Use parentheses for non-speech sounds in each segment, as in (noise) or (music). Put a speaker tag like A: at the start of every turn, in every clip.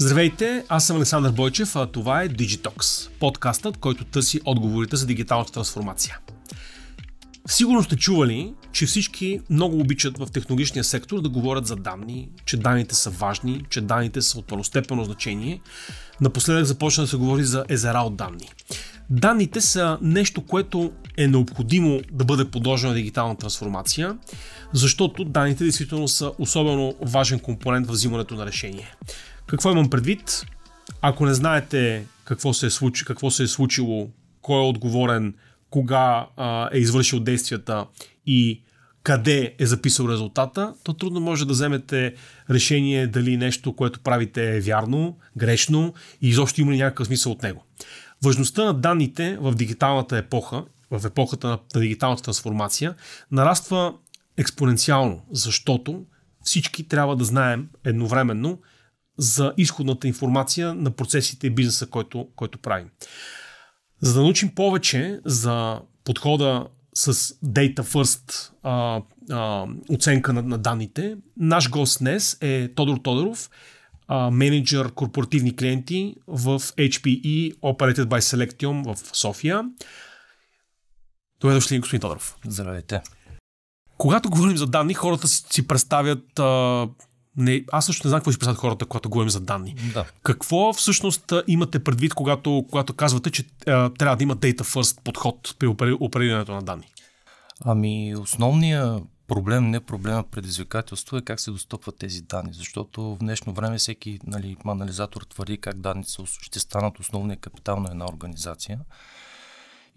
A: Здравейте, аз съм Александър Бойчев, а това е Digitox, подкастът, който търси отговорите за дигиталната трансформация. Сигурно сте чували, че всички много обичат в технологичния сектор да говорят за данни, че данните са важни, че данните са от първостепенно значение. Напоследък започна да се говори за езера от данни. Данните са нещо, което е необходимо да бъде подложено на дигитална трансформация, защото данните действително са особено важен компонент в взимането на решение. Какво имам предвид? Ако не знаете какво се е, случи, какво се е случило, кой е отговорен, кога а, е извършил действията и къде е записал резултата, то трудно може да вземете решение дали нещо, което правите е вярно, грешно и изобщо има ли някакъв смисъл от него. Важността на данните в дигиталната епоха, в епохата на, на дигиталната трансформация, нараства експоненциално, защото всички трябва да знаем едновременно за изходната информация на процесите и бизнеса, който, който правим. За да научим повече за подхода с Data First а, а, оценка на, на данните, наш гост днес е Тодор Тодоров, а, менеджер корпоративни клиенти в HPE Operated by Selectium в София. Добре дошли, господин Тодоров. Здравейте. Когато говорим за данни, хората си представят а, не, аз също не знам какво си представят хората, когато говорим за данни. Да. Какво всъщност имате предвид, когато, когато казвате, че а, трябва да има data first подход при определенето на данни?
B: Ами, основният проблем, не проблема, предизвикателство е как се достъпват тези данни, защото в днешно време всеки нали, анализатор твърди как данните ще станат основния капитал на една организация.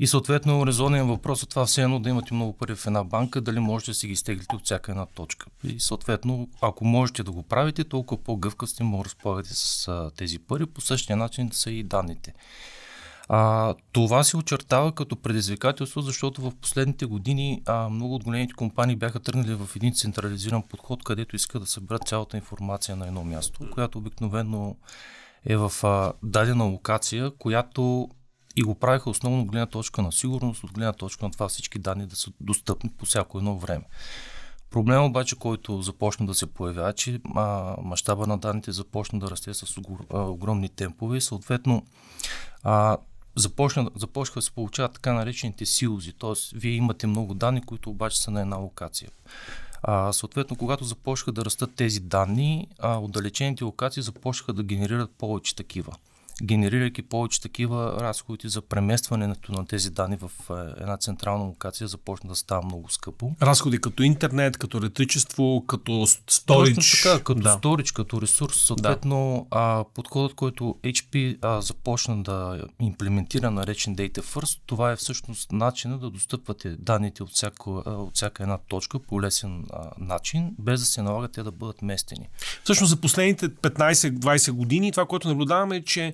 B: И съответно резонен въпрос от това все едно да имате много пари в една банка, дали можете да си ги изтеглите от всяка една точка. И съответно, ако можете да го правите, толкова по-гъвка сте му да разполагате с а, тези пари. По същия начин са и данните. А, това се очертава като предизвикателство, защото в последните години а, много от големите компании бяха тръгнали в един централизиран подход, където искат да съберат цялата информация на едно място, която обикновено е в а, дадена локация, която и го правиха основно от гледна точка на сигурност, от гледна точка на това всички данни да са достъпни по всяко едно време. Проблема обаче, който започна да се появява, е, че а, мащаба на данните започна да расте с огромни темпове и съответно а, започна, започнаха да се получават така наречените силзи, т.е. вие имате много данни, които обаче са на една локация. А, съответно, когато започнаха да растат тези данни, а, отдалечените локации започнаха да генерират повече такива генерирайки повече такива разходи за преместването на тези данни в е, една централна локация, започна да става много скъпо.
A: Разходи като интернет, като електричество, като сторич.
B: така, като да. сторич, като ресурс. Съответно, да. а, подходът, който HP а, започна да имплементира, наречен Data First, това е всъщност начина да достъпвате данните от, е, от всяка една точка по лесен а, начин, без да се налагате те да бъдат местени. Всъщност за последните 15-20 години това, което наблюдаваме е, че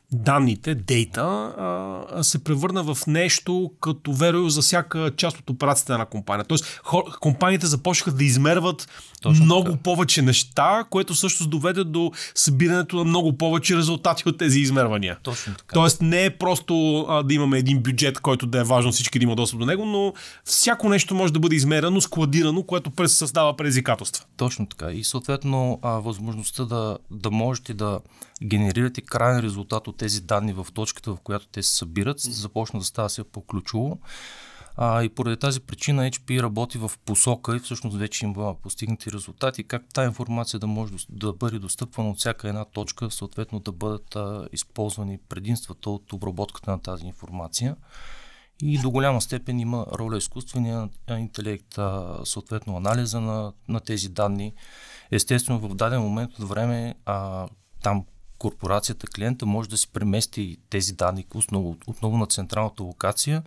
A: данните, дейта, се превърна в нещо като верою за всяка част от операцията на компания. Тоест, хор, компаниите започнаха да измерват Точно много така. повече неща, което също доведе до събирането на много повече резултати от тези измервания. Точно така. Тоест, не е просто а, да имаме един бюджет, който да е важно всички да има достъп до него, но
B: всяко нещо може да бъде измерено, складирано, което през създава предизвикателства. Точно така. И съответно, а, възможността да, да можете да генерирате крайен резултат от тези данни в точката, в която те се събират, започна да става все по-ключово. А, и поради тази причина HP работи в посока и всъщност вече има постигнати резултати, как тази информация да може да бъде достъпвана от всяка една точка, съответно да бъдат а, използвани предимствата от обработката на тази информация. И до голяма степен има роля изкуствения интелект, а, съответно анализа на, на тези данни. Естествено, в даден момент от време а, там корпорацията, клиента може да си премести тези данни отново, отново на централната локация,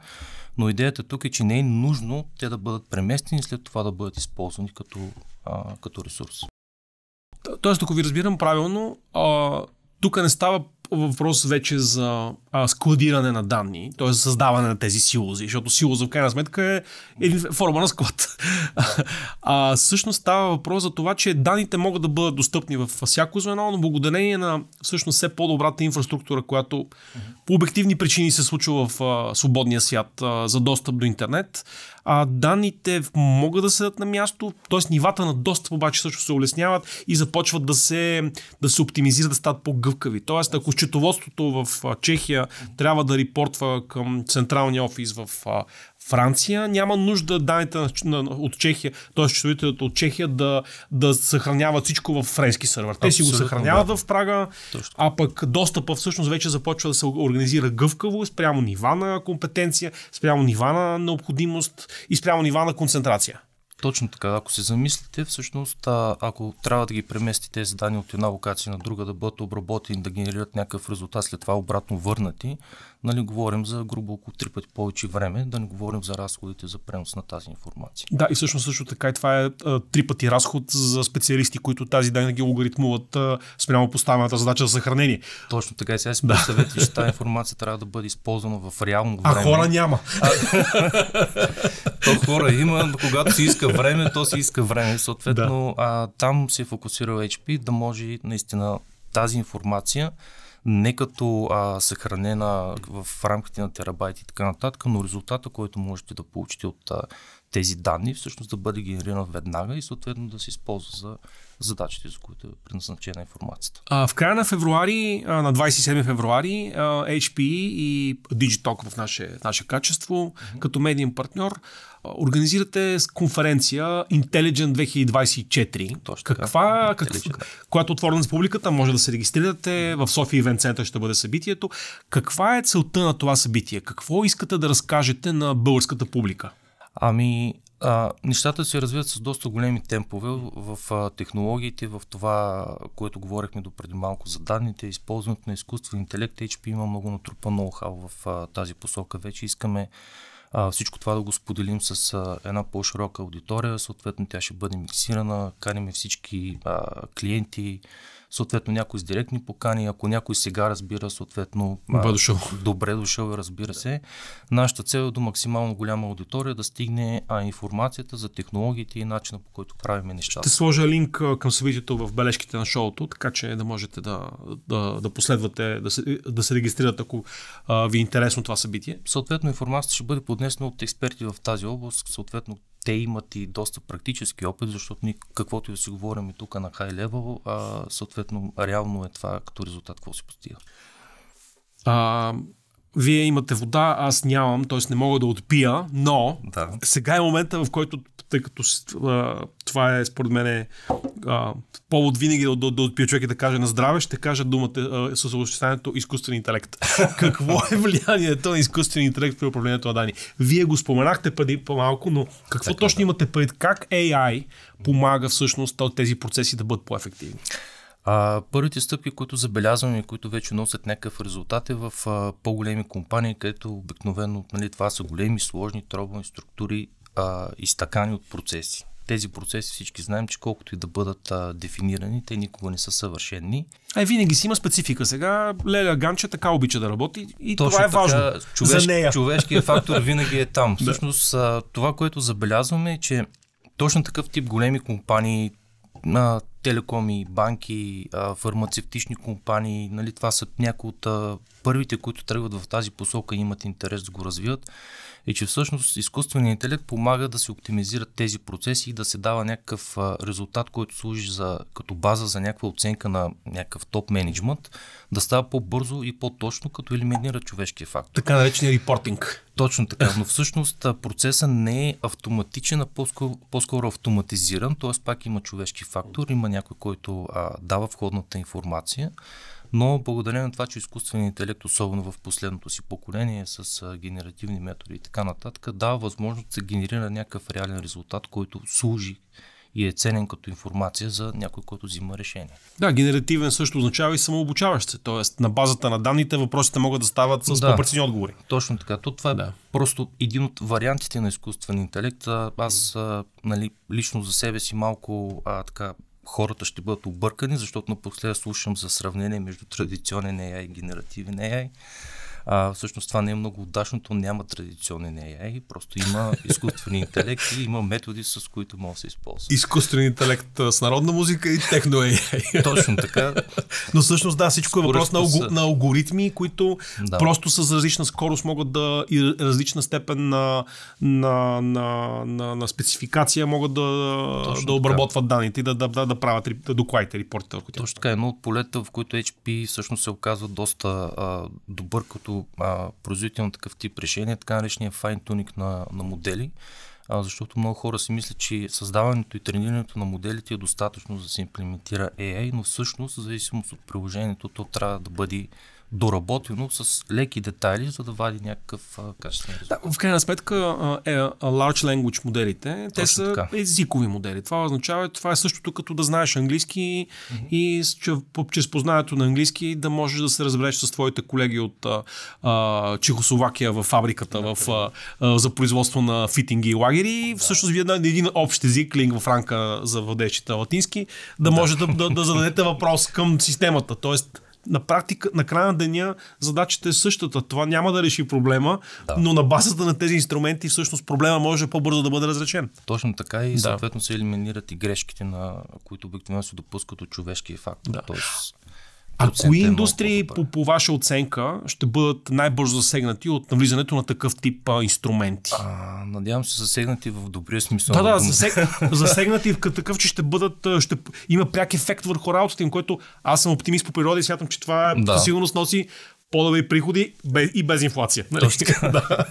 B: но идеята тук е, че не е нужно те да бъдат преместени и след това да бъдат използвани като, а, като ресурс.
A: Тоест, ако ви разбирам правилно, а, тук не става въпрос вече за а, складиране на данни, т.е. създаване на тези силози, защото силоза в крайна сметка е един форма на склад. (laughs) а, всъщност става въпрос за това, че данните могат да бъдат достъпни във всяко звено, но благодарение на всъщност все по-добрата инфраструктура, която по обективни причини се случва в а, свободния свят а, за достъп до интернет, а, данните могат да седат на място, т.е. нивата на достъп обаче също се улесняват и започват да се, да се оптимизират, да стават по-гъвкави. Тоест, ако счетоводството в Чехия трябва да репортва към централния офис в Франция няма нужда данните от Чехия, т.е. часовителите от Чехия да, да съхраняват всичко в френски сървър. Те си го съхраняват да. в Прага, Точно. а пък достъпа всъщност вече започва да се организира гъвкаво спрямо нива на компетенция, спрямо нива на необходимост
B: и спрямо нива на концентрация. Точно така. Ако се замислите, всъщност, ако трябва да ги премести тези данни от една локация на друга, да бъдат обработени, да генерират някакъв резултат, след това обратно върнати, нали, говорим за грубо около три пъти повече време, да не говорим за разходите за пренос на тази информация.
A: Да, и всъщност също така и това е три пъти разход за специалисти, които тази данни ги логаритмуват а, спрямо поставената задача за съхранение. Точно така и сега си да. представете, че
B: тази информация трябва да бъде използвана в реално време. А хора няма. (laughs) То хора има, но когато си иска време, то си иска време. Съответно, да. а, там се е фокусирал HP да може наистина тази информация не като а, съхранена в рамките на терабайти и така нататък, но резултата, който можете да получите от а, тези данни всъщност да бъде генерирана веднага и съответно да се използва за задачите, за които е предназначена информацията.
A: А, в края на февруари, а, на 27 февруари, а, HP e и Digitalk в наше, в наше качество, mm-hmm. като медиен партньор, организирате конференция Intelligent 2024. Точно каква, как, която е отворена за публиката, може да се регистрирате, в София Event Center ще бъде събитието.
B: Каква е целта на това събитие? Какво искате да разкажете на българската публика? Ами, а, нещата се развиват с доста големи темпове в а, технологиите, в това, което говорихме до преди малко за данните, използването на изкуствен интелект. HP има много натрупа ноу-хау в а, тази посока. Вече искаме а, всичко това да го споделим с а, една по-широка аудитория. Съответно, тя ще бъде миксирана. Каним всички а, клиенти, съответно някой с директни покани, ако някой сега разбира, съответно добре дошъл, добре дошъл разбира се. Нашата цел е до максимално голяма аудитория да стигне а, информацията за технологиите и начина по който правим нещата. Ще сложа
A: линк към събитието в бележките на шоуто, така че да можете да, да, да последвате, да се, да се регистрират,
B: ако а, ви е интересно това събитие. Съответно информацията ще бъде поднесена от експерти в тази област, съответно те имат и доста практически опит, защото ни, каквото и да си говорим и тук на хай левел, съответно реално е това като резултат, какво си постига. А, вие имате вода, аз нямам, т.е. не мога да отпия, но да.
A: сега е момента, в който тъй като а, това е според мен е, а, повод винаги да, да, да отпия човек и да каже на здраве, ще кажа думата а, с съобщението изкуствен интелект. (laughs) Какво е влиянието на изкуствен интелект при управлението на данни? Вие го споменахте преди
B: по-малко, но какво така, точно да. имате пред? Как AI помага всъщност тези процеси да бъдат по-ефективни? А, първите стъпки, които забелязваме и които вече носят някакъв резултат е в а, по-големи компании, където обикновено нали, това са големи, сложни, тробни структури а, изтъкани от процеси. Тези процеси всички знаем, че колкото и да бъдат а, дефинирани, те никога не са съвършени. Е, винаги си има специфика. Сега Леля Ганче така обича да работи и Точно това е така, важно човеш, за нея. Човешкият фактор винаги е там. (laughs) Всъщност а, това, което забелязваме е, че точно такъв тип големи компании а, телекоми, банки, фармацевтични компании. Нали, това са някои от първите, които тръгват в тази посока и имат интерес да го развиват. Е, че всъщност изкуственият интелект помага да се оптимизират тези процеси и да се дава някакъв резултат, който служи за, като база за някаква оценка на някакъв топ менеджмент, да става по-бързо и по-точно, като елиминира човешкия фактор. Така наречения репортинг. Точно така, но всъщност процесът не е автоматичен, а по-скоро, по-скоро автоматизиран, т.е. пак има човешки фактор, има някой, който а, дава входната информация, но благодарение на това, че изкуственият интелект, особено в последното си поколение с а, генеративни методи и така нататък, дава възможност да се генерира някакъв реален резултат, който служи и е ценен като информация за някой, който взима решение.
A: Да, генеративен също означава и самообучаващ се. Тоест, на базата на данните въпросите
B: могат да стават с да, по-прецизни отговори. Точно така. То това е да. просто един от вариантите на изкуствен интелект. Аз нали, лично за себе си малко а, така хората ще бъдат объркани, защото напоследък слушам за сравнение между традиционен AI и генеративен AI. А, всъщност това не е много удачното, няма традиционен AI, просто има (laughs) изкуствен интелект
A: и има методи, с които може да се използва. Изкуствен интелект с народна музика и техно AI. (laughs) Точно така. Но всъщност да, всичко е въпрос на, са... на алгоритми, които да. просто с различна скорост могат да и различна степен на, на, на, на, на спецификация могат да, да обработват
B: данните и да, да, да, да правят да докладите, репортите Точно така, едно от полета, в които HP всъщност се оказва доста а, добър като а, производител на такъв тип решения, така наречения файн-туник на, на модели, а, защото много хора си мислят, че създаването и тренирането на моделите е достатъчно за да се имплементира AI, но всъщност, в зависимост от приложението, то трябва да бъде доработено с леки детайли, за да вади някакъв качествен
A: резултат. Да, в крайна сметка, е, large language моделите, те Точно са така. езикови модели. Това означава, това е същото като да знаеш английски mm-hmm. и че, чрез познанието на английски да можеш да се разбереш с твоите колеги от а, Чехословакия в фабриката да, в, а, а, за производство на фитинги и лагери. Да. Всъщност вие на един общ език, лингва франка за владещите латински, да, да. може да, да, да зададете въпрос към системата. Тоест, на практика, на края на деня задачата е същата. Това няма да реши проблема, да. но на базата на тези инструменти всъщност проблема може по-бързо
B: да бъде разрешен. Точно така и да. съответно се елиминират и грешките, на които обикновено се допускат от човешкия фактор. Да. Тоест... А кои е индустрии
A: по, по ваша оценка ще бъдат най-бързо засегнати от навлизането на такъв тип а, инструменти? А, надявам се
B: засегнати в добрия смисъл. Да, да, засег... (laughs) засегнати
A: в такъв, че ще бъдат, ще има пряк ефект върху работата им, което аз съм оптимист по природа и смятам, че това да. сигурност носи по-добри приходи и без инфлация. Нали? Точно. (laughs) да. (laughs)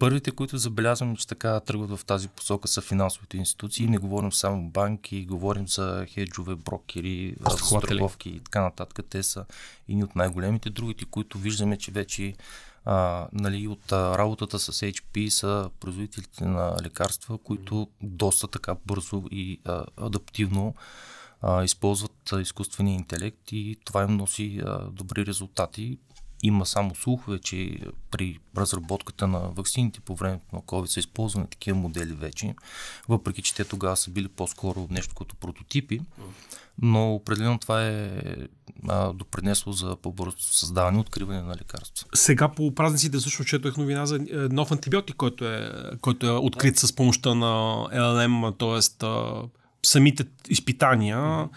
B: Първите, които забелязвам, че така тръгват в тази посока са финансовите институции. Не говорим само банки, говорим за хеджове, брокери, страховки и така нататък. Те са едни от най-големите. Другите, които виждаме, че вече а, нали, от а, работата с HP са производителите на лекарства, които доста така бързо и а, адаптивно а, използват а, изкуствения интелект и това им носи а, добри резултати. Има само слухове, че при разработката на ваксините по времето на COVID са използвани такива модели вече, въпреки че те тогава са били по-скоро нещо като прототипи, но определено това е а, допринесло за по-бързо създаване и откриване на лекарства.
A: Сега по празниците също четох новина за е, нов антибиотик, който е, който е открит да. с помощта на ЛНМ, т.е. самите изпитания. Mm-hmm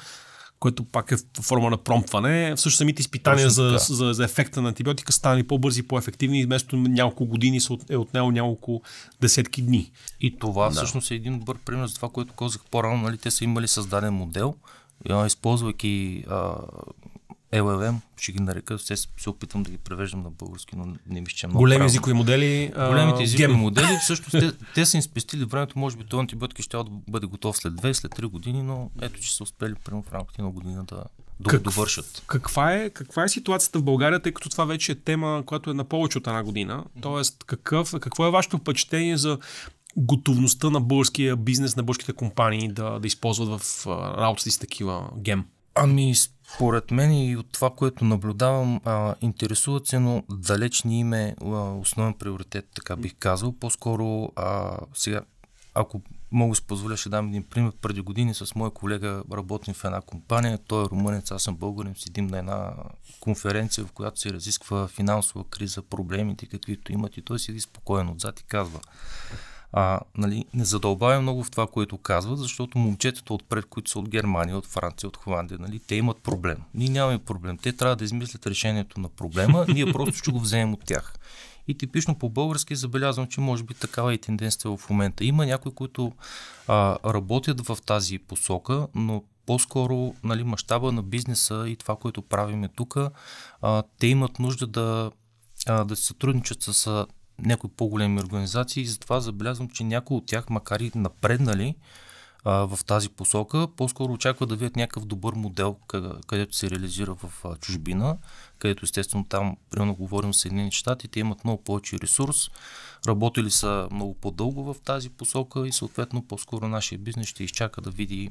A: което пак е в форма на промпване. Всъщност самите изпитания за, за, за ефекта на антибиотика станали по-бързи по-ефективни и вместо няколко години се е отнело няколко десетки дни.
B: И това да. всъщност е един добър пример за това, което казах по-рано. Нали, те са имали създаден модел, използвайки а, LLM, ще ги нарека, все се опитвам да ги превеждам на български, но не мисля, че е много Големи езикови модели. Големите езикови модели, (laughs) всъщност те, те са им спестили времето, може би този антибиотик ще да бъде готов след 2, след 3 години, но ето, че са успели в рамките на година да, да как, довършат.
A: Каква е, каква е ситуацията в България, тъй като това вече е тема, която е на повече от една година? Тоест, какъв, какво е вашето впечатление за
B: готовността на българския бизнес, на българските компании да, да използват в работата си такива гем? Ами, Поред мен и от това, което наблюдавам, а, интересуват се, но далеч не им е а, основен приоритет, така бих казал. По-скоро а, сега, ако мога си позволя, ще дам един пример. Преди години с мой колега работим в една компания. Той е румънец, аз съм българин. Седим на една конференция, в която се разисква финансова криза, проблемите, каквито имат. И той седи спокоен отзад и казва а, нали, не задълбавя много в това, което казва, защото момчетата отпред, които са от Германия, от Франция, от Холандия, нали, те имат проблем. Ние нямаме проблем. Те трябва да измислят решението на проблема, (laughs) ние просто ще го вземем от тях. И типично по-български забелязвам, че може би такава е тенденция в момента. Има някои, които а, работят в тази посока, но по-скоро нали, мащаба на бизнеса и това, което правиме тук, те имат нужда да, а, да се сътрудничат с някои по-големи организации и затова забелязвам, че някои от тях, макар и напреднали а, в тази посока, по-скоро очаква да видят някакъв добър модел, къде, където се реализира в а, чужбина, където естествено там, примерно говорим с Съединени щати, те имат много повече ресурс, работили са много по-дълго в тази посока и съответно по-скоро нашия бизнес ще изчака да види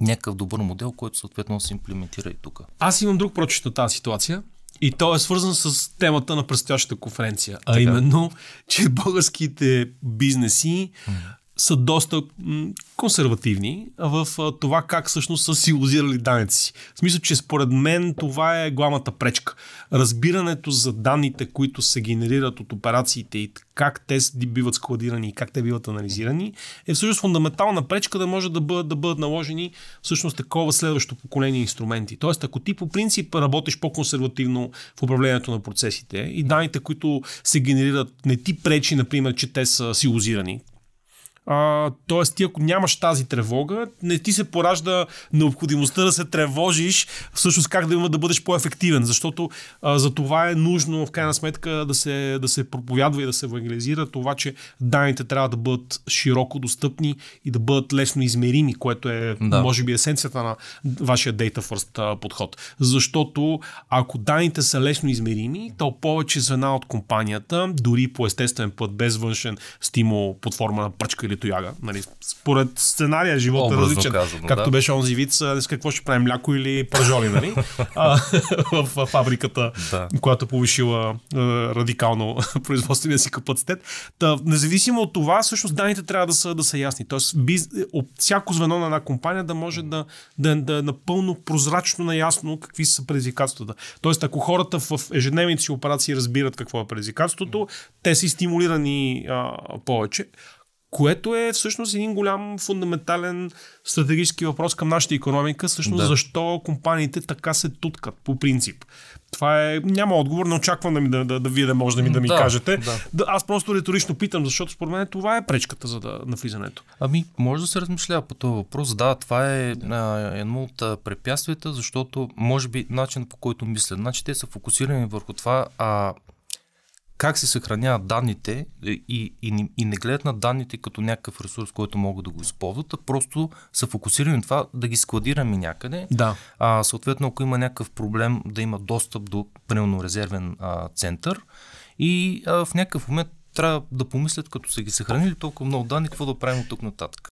B: някакъв добър модел, който съответно се имплементира и тук. Аз имам друг прочит на тази ситуация. И то е свързан с
A: темата на предстоящата конференция, а така. именно,
B: че българските бизнеси
A: са доста консервативни в това как всъщност са силозирали данъци си. В смисъл, че според мен това е главната пречка. Разбирането за данните, които се генерират от операциите и как те биват складирани и как те биват анализирани, е всъщност фундаментална пречка да може да бъдат, да бъдат наложени всъщност такова следващо поколение инструменти. Тоест, ако ти по принцип работиш по-консервативно в управлението на процесите и данните, които се генерират, не ти пречи, например, че те са силозирани, т.е. тоест, ти ако нямаш тази тревога, не ти се поражда необходимостта да се тревожиш, всъщност как да има да бъдеш по-ефективен, защото а, за това е нужно в крайна сметка да се, да се проповядва и да се евангелизира това, че данните трябва да бъдат широко достъпни и да бъдат лесно измерими, което е, да. може би, есенцията на вашия Data First подход. Защото ако данните са лесно измерими, то повече звена от компанията, дори по естествен път, без външен стимул под форма на пръчка или или тояга. Нали, според сценария живота е различен. Казано, както да. беше онзи вид, с какво ще правим, мляко или пържоли, нали? а, (laughs) в, в фабриката, да. която е повишила е, радикално (laughs) производствения си капацитет. Та, независимо от това, всъщност данните трябва да са, да са ясни. Тоест, биз, от всяко звено на една компания да може да, да, да е напълно прозрачно, наясно какви са предизвикателствата. Тоест, ако хората в ежедневните си операции разбират какво е предизвикателството, те са стимулирани а, повече което е всъщност един голям фундаментален стратегически въпрос към нашата економика, всъщност да. защо компаниите така се туткат по принцип. Това е, няма отговор, не очаквам да, ми, да, да, да вие да може да ми, да ми да, кажете. Да. аз просто риторично питам, защото според мен това е пречката
B: за да, влизането. Ами, може да се размишлява по този въпрос. Да, това е а, едно от а, препятствията, защото може би начинът по който мислят. Значи те са фокусирани върху това, а как се съхраняват данните и, и, и, не гледат на данните като някакъв ресурс, който могат да го използват, а просто са фокусирани на това да ги складираме някъде. Да. А, съответно, ако има някакъв проблем, да има достъп до примерно резервен а, център и а, в някакъв момент трябва да помислят, като са ги съхранили толкова много данни, какво да правим от тук нататък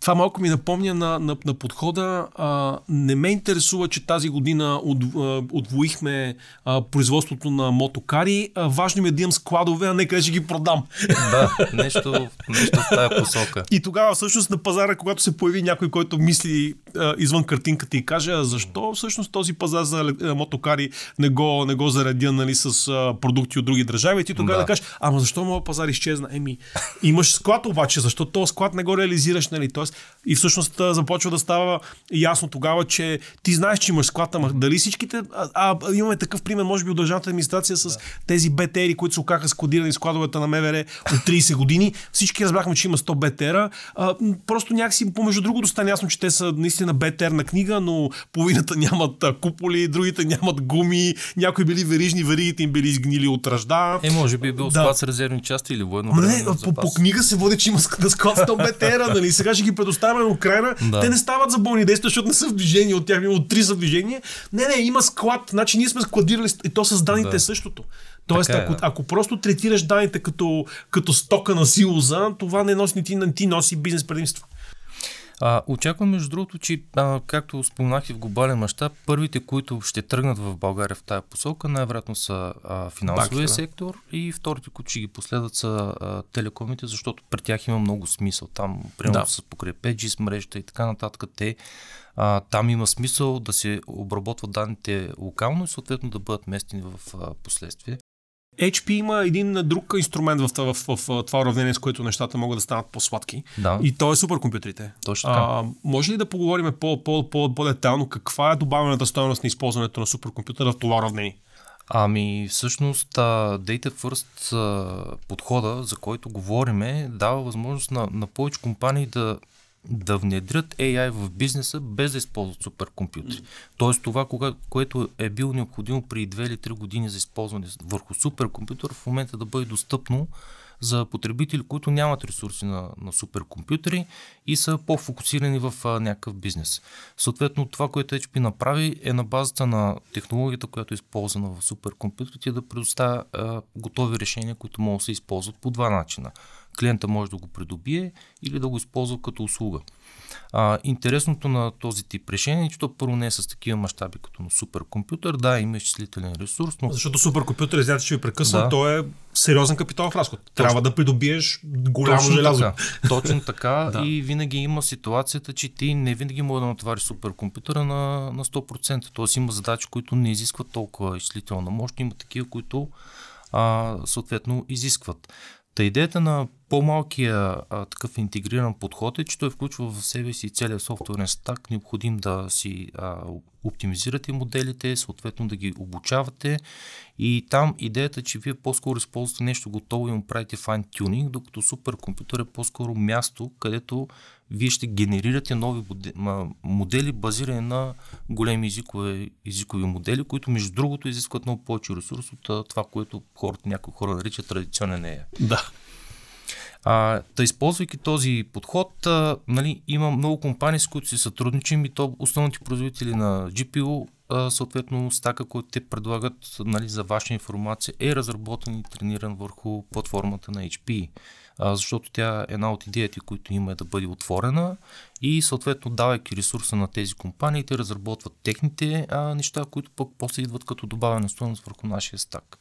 B: това малко ми напомня на, на, на подхода. А,
A: не ме интересува, че тази година от, отвоихме а, производството на мотокари. А, важно ми е да имам складове, а не къде ще ги продам. Да, нещо,
B: нещо в тази посока.
A: И тогава всъщност на пазара, когато се появи някой, който мисли извън картинката и кажа защо всъщност този пазар за мотокари не го, не го заредя нали, с продукти от други държави. И ти тогава да. да кажеш, ама защо моят пазар изчезна? Еми, имаш склад обаче, защо този склад не го реализираш? Нали? Тоест, и всъщност започва да става ясно тогава, че ти знаеш, че имаш склад, ама дали всичките... А, а имаме такъв пример, може би, от държавната администрация с да. тези БТР, които се окаха складирани в складовете на МВР от 30 години. Всички разбрахме, че има 100 БТР. просто някакси, помежду другото, стана ясно, че те са наистина БТР на книга, но половината (laughs) нямат куполи, другите нямат гуми, някои били верижни, веригите им били
B: изгнили от ръжда. Е, може би е бил да. склад с резервни части или военно. Не, по, по, книга се води, че има
A: склад с БТР, (laughs) нали? Сега ще ги предоставяме на Украина. Да. Те не стават за болни действия, защото не са в движение, от тях има три за движение. Не, не, има склад. Значи ние сме складирали и то с данните да. същото. Тоест, е, ако, да. ако просто третираш данните като, като стока на силоза, това не носи,
B: ти, ти носи бизнес предимство. А, очаквам, между другото, че, а, както споменах и в глобален мащаб, първите, които ще тръгнат в България в тази посока, най-вероятно са а, финансовия Бакс, сектор и вторите, които ще ги последват са а, телекомите, защото при тях има много смисъл. Там, примерно, да. с покрай 5G с мрежата и така нататък, те а, там има смисъл да се обработват данните локално и съответно да бъдат местени в а, последствие. HP има един друг инструмент в, това, в, в, в това уравнение, с което нещата могат да станат по-сладки. Да. И
A: то е суперкомпютрите. Точно така. А, може ли да поговорим по-детално
B: по, по, каква е добавената стоеност на използването на суперкомпютъра в това уравнение? Ами, всъщност, Data First подхода, за който говориме, дава възможност на, на повече компании да да внедрят AI в бизнеса без да използват суперкомпютри. Тоест това, кога, което е било необходимо при 2 или 3 години за използване върху суперкомпютър, в момента да бъде достъпно за потребители, които нямат ресурси на, на суперкомпютри и са по-фокусирани в а, някакъв бизнес. Съответно, това, което HP направи, е на базата на технологията, която е използвана в суперкомпютрите, да предоставя а, готови решения, които могат да се използват по два начина клиента може да го придобие или да го използва като услуга. А, интересното на този тип решение е, че то първо не е с такива мащаби като на суперкомпютър. Да, има изчислителен ресурс, но... Защото суперкомпютър, извинявайте,
A: ще ви прекъсна, да. то е сериозен капитал в разход. Точно... Трябва да придобиеш голямо Точно желязо. Така. Точно така (laughs) да.
B: и винаги има ситуацията, че ти не винаги може да натовариш суперкомпютъра на, на 100%. Тоест има задачи, които не изискват толкова изчислителна мощ, има такива, които а, съответно изискват. Та идеята на по-малкия а, такъв интегриран подход е, че той включва в себе си целият софтуерен стак, необходим да си а, оптимизирате моделите, съответно да ги обучавате и там идеята, че вие по-скоро използвате нещо готово и му правите файн-тюнинг, докато суперкомпютър е по-скоро място, където вие ще генерирате нови модели, базирани на големи езикови, езикови модели, които между другото изискват много повече ресурс от това, което хората, някои хора наричат традиционен е. Да. А, да използвайки този подход, а, нали, има много компании, с които си сътрудничим и то основните производители на GPU, а, съответно стака, който те предлагат нали, за ваша информация, е разработен и трениран върху платформата на HP. А, защото тя е една от идеите, които има е да бъде отворена и съответно давайки ресурса на тези компании, те разработват техните а, неща, които пък после идват като добавена стоеност върху нашия стак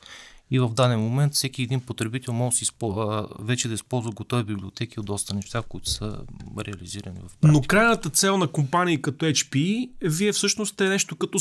B: и в даден момент всеки един потребител може да вече да използва готови библиотеки от доста неща, които са реализирани в практика.
A: Но крайната цел на компании като HP, e, е вие всъщност сте нещо като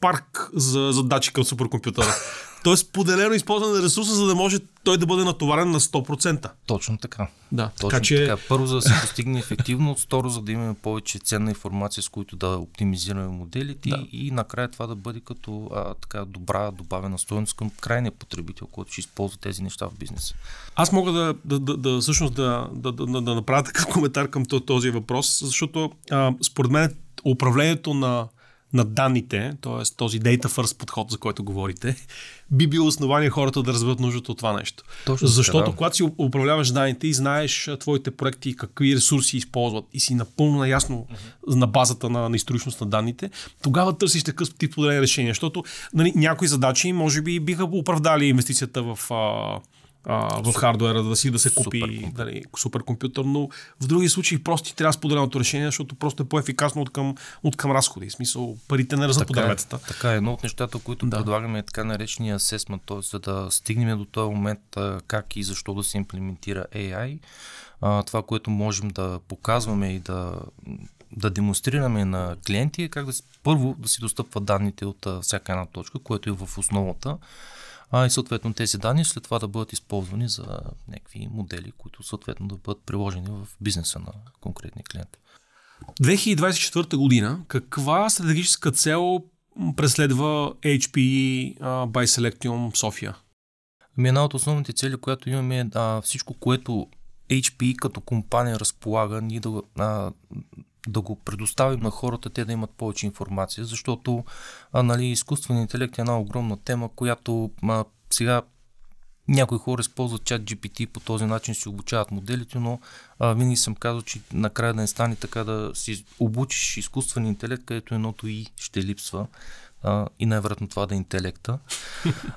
A: парк за задачи към суперкомпютъра. (laughs) Тоест, поделено използване на ресурса, за да може той да бъде натоварен на 100%. Точно така.
B: Да, Точно така, че... така. Първо, за да се постигне ефективност, (laughs) второ, за да имаме повече ценна информация, с които да оптимизираме моделите да. и, и накрая това да бъде като а, така добра добавена стоеност към крайния потребител, който ще използва тези неща в бизнеса. Аз мога да, да, да, да всъщност да, да, да, да
A: направя такъв (laughs) коментар към този въпрос, защото а, според мен управлението на на данните, т.е. този data first подход, за който говорите, би било основание хората да разберат нуждата от това нещо. Точно Защото да. когато си управляваш данните и знаеш твоите проекти и какви ресурси използват и си напълно наясно uh-huh. на базата на, на историчност на данните, тогава търсиш такъв тип подобрение решение. Защото нали, някои задачи може би биха оправдали инвестицията в а, в хардуера, да си да се купи суперкомпютър. Дали, суперкомпютър, но в други случаи просто ти трябва споделеното решение, защото просто е по-ефикасно от към, от към разходи. В смисъл,
B: парите не раздават по е. дърветата. Така е, едно от нещата, които да. предлагаме е така наречения асесмент, т.е. за да стигнем до този момент как и защо да се имплементира AI. А, това, което можем да показваме и да да демонстрираме на клиенти е как да си, първо да си достъпва данните от а, всяка една точка, което е в основата а и съответно тези данни след това да бъдат използвани за някакви модели, които съответно да бъдат приложени в бизнеса на конкретния клиент.
A: 2024 година каква
B: стратегическа цел преследва HPE uh, by Selectium София? Ами една от основните цели, която имаме е всичко, което HP като компания разполага, ние да, а, да го предоставим на хората, те да имат повече информация, защото а, нали, изкуственият интелект е една огромна тема, която а, сега някои хора използват чат GPT, по този начин си обучават моделите, но а, винаги съм казал, че накрая да не стане така да си обучиш изкуствен интелект, където едното и ще липсва а, и най-вероятно това да е интелекта.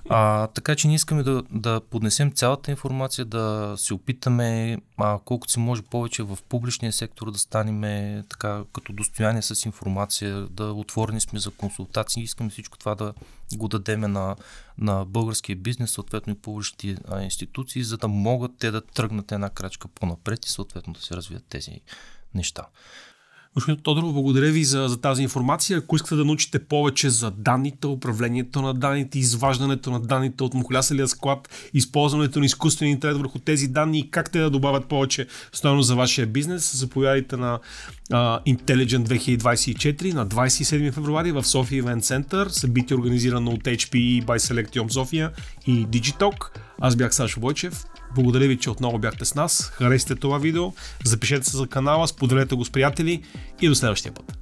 B: А, така че ние искаме да, да поднесем цялата информация, да се опитаме а, колкото се може повече в публичния сектор да станем така като достояние с информация, да отворени сме за консултации. Искаме всичко това да го дадеме на, на българския бизнес, съответно и публичните а, институции, за да могат те да тръгнат една крачка по-напред и съответно да се развият тези неща. Господин Тодоров, благодаря
A: ви за, за тази информация. Ако искате да научите повече за данните, управлението на данните, изваждането на данните от мухлясалия склад, използването на изкуствения интернет върху тези данни и как те да добавят повече стоеност за вашия бизнес, заповядайте на uh, Intelligent 2024 на 27 февруари в София Event Center, събитие организирано от HPE by Selectium Sofia и Digitalk. Аз бях Сашо Бойчев. Благодаря ви, че отново бяхте с нас. Харесайте това видео, запишете се за канала, споделете го с приятели и до следващия път.